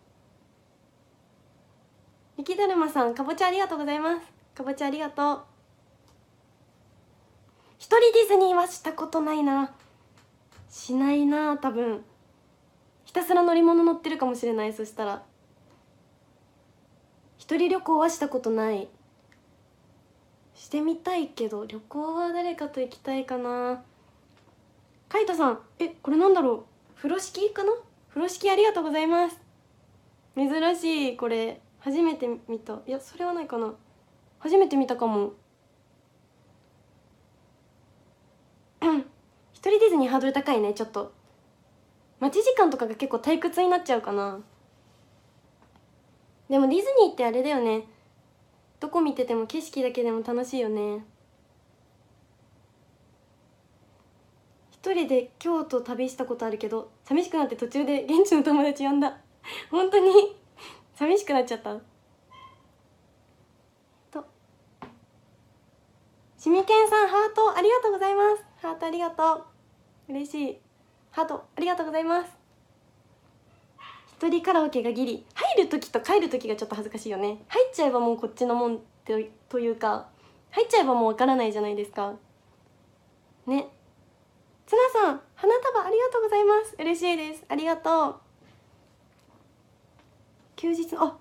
雪だるまさんかぼちゃありがとうございますかぼちゃありがとう一人ディズニーはしたことないなしないな多分ひたすら乗り物乗ってるかもしれないそしたら一人旅行はしたことないしてみたいけど旅行は誰かと行きたいかな海斗さんえこれなんだろう風呂敷かな風呂敷ありがとうございます珍しいこれ初めて見たいやそれはないかな初めて見たかも *coughs* 一人ディズニーハードル高いねちょっと待ち時間とかが結構退屈になっちゃうかなでもディズニーってあれだよねどこ見てても景色だけでも楽しいよね一人で京都旅したことあるけど寂しくなって途中で現地の友達呼んだ本当に寂しくなっちゃったとしみけんさんハートありがとうございますハートありがとう嬉しいハートありがとうございます一人カラオケがギリ入る時と帰る時がちょっと恥ずかしいよね入っちゃえばもうこっちのもんというか入っちゃえばもうわからないじゃないですかねツナさん花束ありがとうございます嬉しいですありがとう休日あ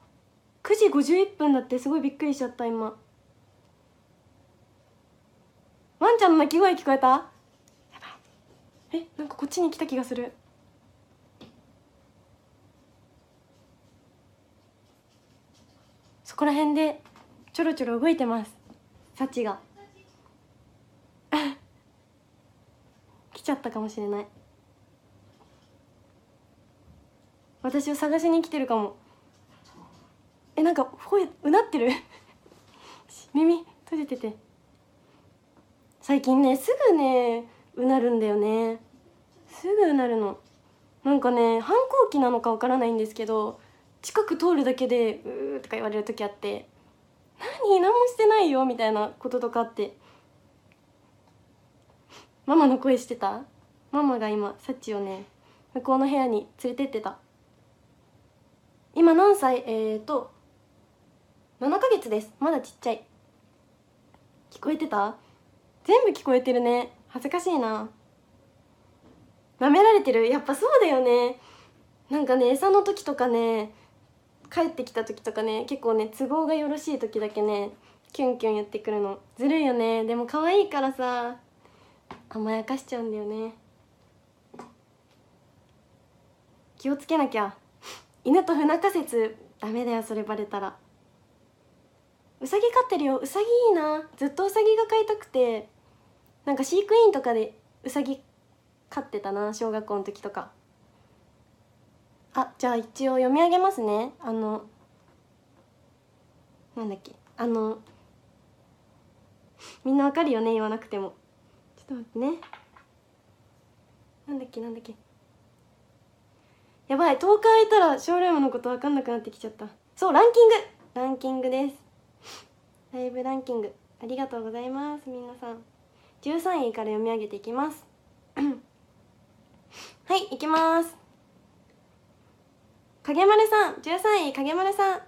9時51分だってすごいびっくりしちゃった今ワンちゃんの鳴き声聞こえたやばいえなんかこっちに来た気がするそこら辺でちょろちょろ動いてます幸が *laughs* 来ちゃったかもしれない私を探しに来てるかもえなんか声うなってる *laughs* 耳閉じてて最近ねすぐねうなるんだよねすぐうなるのなんかね反抗期なのかわからないんですけど近く通るだけで「うー」とか言われる時あって「何何もしてないよ」みたいなこととかあってママの声してたママが今サチをね向こうの部屋に連れてってた今何歳えーと7ヶ月ですまだちっちゃい聞こえてた全部聞こえてるね恥ずかしいな舐められてるやっぱそうだよねなんかね餌の時とかね帰ってきた時とかね結構ね都合がよろしい時だけねキュンキュンやってくるのずるいよねでも可愛いからさ甘やかしちゃうんだよね気をつけなきゃ犬と不仲説ダメだよそれバレたらうさぎ飼ってるようさぎいいなずっとうさぎが飼いたくてなんか飼育員とかでうさぎ飼ってたな小学校の時とかあじゃあ一応読み上げますねあのなんだっけあのみんなわかるよね言わなくてもちょっと待ってねなんだっけなんだっけやばい10日空いたらショールームのこと分かんなくなってきちゃったそうランキングランキングですライブランキングありがとうございますみなさん13位から読み上げていきます *clears throat* はい行きます影丸さん13位影丸さん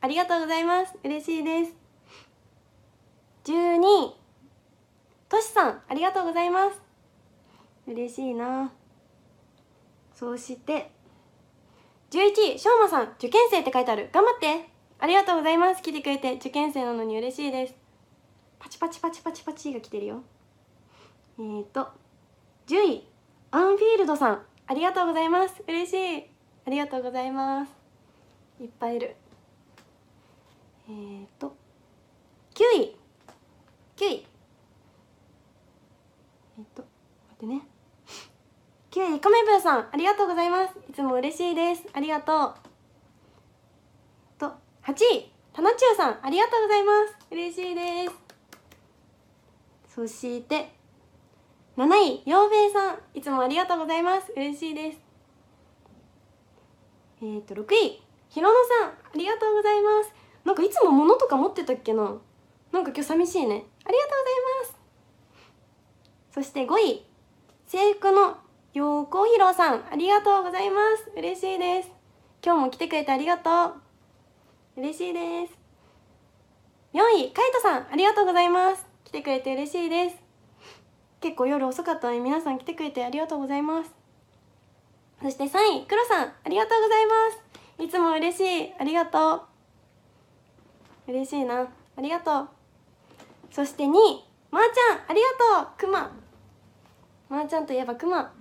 ありがとうございます嬉しいです12位としさんありがとうございます嬉しいなそして11位しょうまさん受験生って書いてある頑張ってありがとうございます来てくれて受験生なのに嬉しいですパチパチパチパチパチが来てるよえっ、ー、と10位アンフィールドさんありがとうございます嬉しいありがとうございますいっぱいいるえー、っと9位9位えっと待ってね9位カメブーさんありがとうございますいつも嬉しいですありがとうと8位タナチュウさんありがとうございます嬉しいですそして7位ヨウベイさんいつもありがとうございます嬉しいですえー、っと6位ひろのさんありがとうございますなんかいつも物とか持ってたっけななんか今日寂しいねありがとうございますそして5位制服のよう横ひろさんありがとうございます嬉しいです今日も来てくれてありがとう嬉しいです4位カイトさんありがとうございます来てくれて嬉しいです結構夜遅かったのに皆さん来てくれてありがとうございますそして3位ロさんありがとうございますいつも嬉しいありがとう嬉しいなありがとうそして2位まー、あ、ちゃんありがとうくままー、あ、ちゃんといえばくま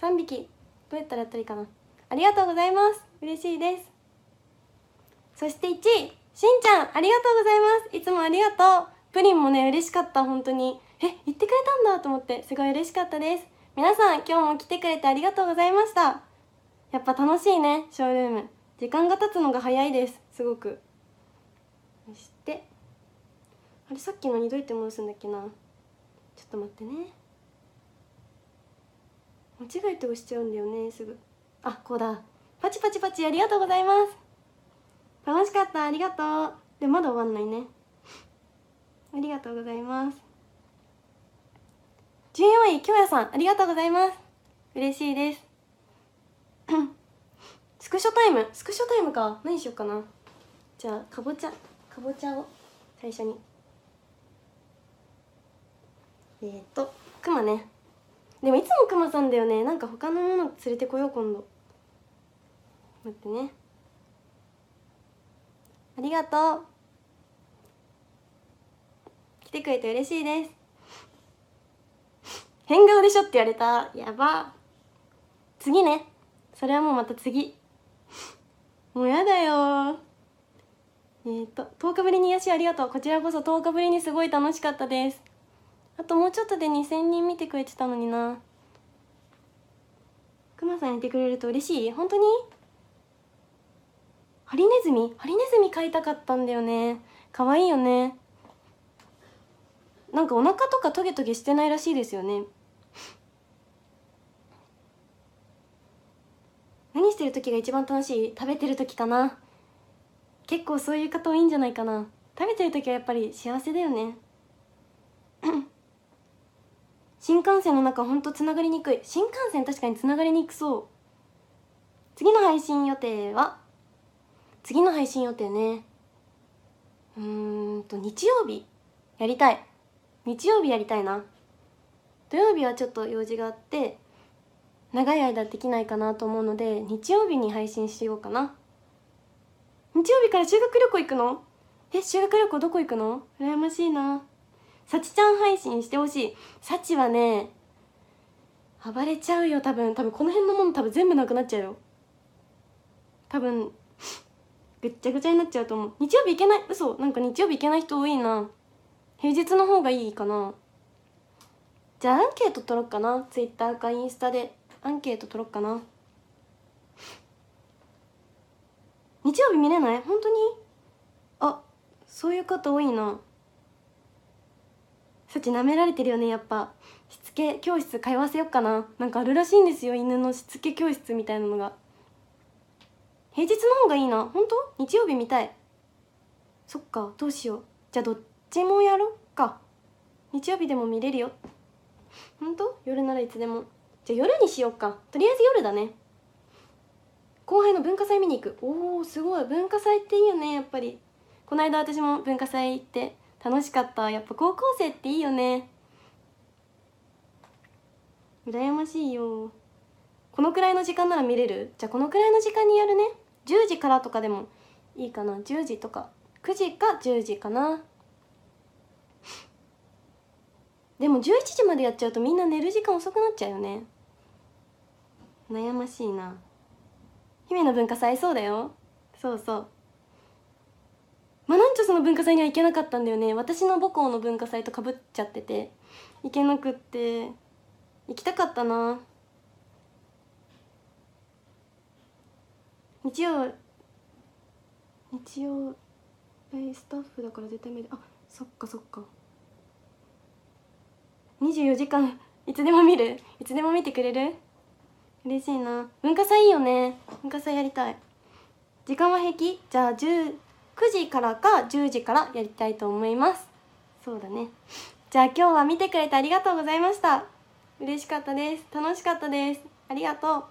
3匹どうやったらやったらいいかなありがとうございます嬉しいですそして1位しんちゃんありがとうございますいつもありがとうプリンもね嬉しかった本当にえ言ってくれたんだと思ってすごい嬉しかったです皆さん今日も来てくれてありがとうございましたやっぱ楽しいねショールーム時間が経つのが早いですすごくそしてあれさっきのどうやって戻すんだっけなちょっと待ってね間違えて押しちゃうんだよねすぐあこうだパチパチパチありがとうございます楽しかったありがとうでまだ終わんないねありがとうございます十四位、きょうやさん、ありがとうございます。嬉しいです。*clears throat* スクショタイム、スクショタイムか。何しようかな。じゃあ、かぼちゃ、かぼちゃを最初に。えー、っと、くまね。でもいつもくまさんだよね。なんか他のもの連れてこよう、今度。待ってね。ありがとう。来てくれて嬉しいです。変顔でしょって言われたやば次ねそれはもうまた次もうやだよえっ、ー、と10日ぶりに癒しありがとうこちらこそ10日ぶりにすごい楽しかったですあともうちょっとで2000人見てくれてたのになくまさんいてくれると嬉しい本当にハリネズミハリネズミ飼いたかったんだよね可愛いよねなんかお腹とかトゲトゲしてないらしいですよね何してる時が一番楽しい食べてる時かな結構そういう方多いんじゃないかな食べてる時はやっぱり幸せだよね *clears throat* 新幹線の中ほんとつながりにくい新幹線確かにつながりにくそう次の配信予定は次の配信予定ねうーんと日曜日やりたい日曜日やりたいな土曜日はちょっと用事があって長い間できないかなと思うので日曜日に配信しようかな日曜日から修学旅行行くのえ修学旅行どこ行くの羨ましいなさちちゃん配信してほしいさちはね暴れちゃうよ多分多分この辺のもの多分全部なくなっちゃうよ多分ぐっちゃぐちゃになっちゃうと思う日曜日行けない嘘なんか日曜日行けない人多いな平日の方がいいかなじゃあアンケート取ろうかな Twitter かインスタでアンケート取ろっかな日曜日見れない本当にあそういう方多いなさち舐められてるよねやっぱしつけ教室通わせよっかななんかあるらしいんですよ犬のしつけ教室みたいなのが平日の方がいいな本当日曜日見たいそっかどうしようじゃあどっちもやろっか日曜日でも見れるよ本当夜ならいつでもじゃあ夜にしよっかとりあえず夜だね後輩の文化祭見に行くおおすごい文化祭っていいよねやっぱりこの間私も文化祭行って楽しかったやっぱ高校生っていいよね羨ましいよこのくらいの時間なら見れるじゃあこのくらいの時間にやるね10時からとかでもいいかな10時とか9時か10時かなでも11時までやっちゃうとみんな寝る時間遅くなっちゃうよね悩ましいな姫の文化祭そうだよそうそうまあなんョスその文化祭には行けなかったんだよね私の母校の文化祭とかぶっちゃってて行けなくって行きたかったな日曜日曜スタッフだから絶対無理あそっかそっか24時間いつでも見るいつでも見てくれる嬉しいな文化祭いいよね文化祭やりたい時間は平気じゃあ10 9時からか10時からやりたいと思いますそうだねじゃあ今日は見てくれてありがとうございました嬉しかったです楽しかったですありがとう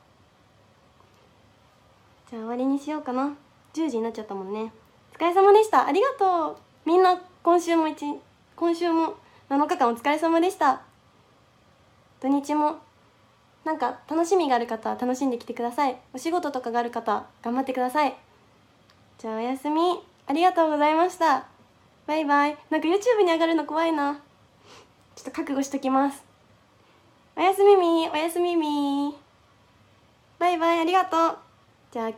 じゃあ終わりにしようかな10時になっちゃったもんねお疲れ様でしたありがとうみんな今週も1今週も7日間お疲れ様でした土日もなんか楽しみがある方は楽しんできてくださいお仕事とかがある方頑張ってくださいじゃあおやすみありがとうございましたバイバイなんか YouTube に上がるの怖いなちょっと覚悟しときますおやすみみおやすみみバイバイありがとうじゃあ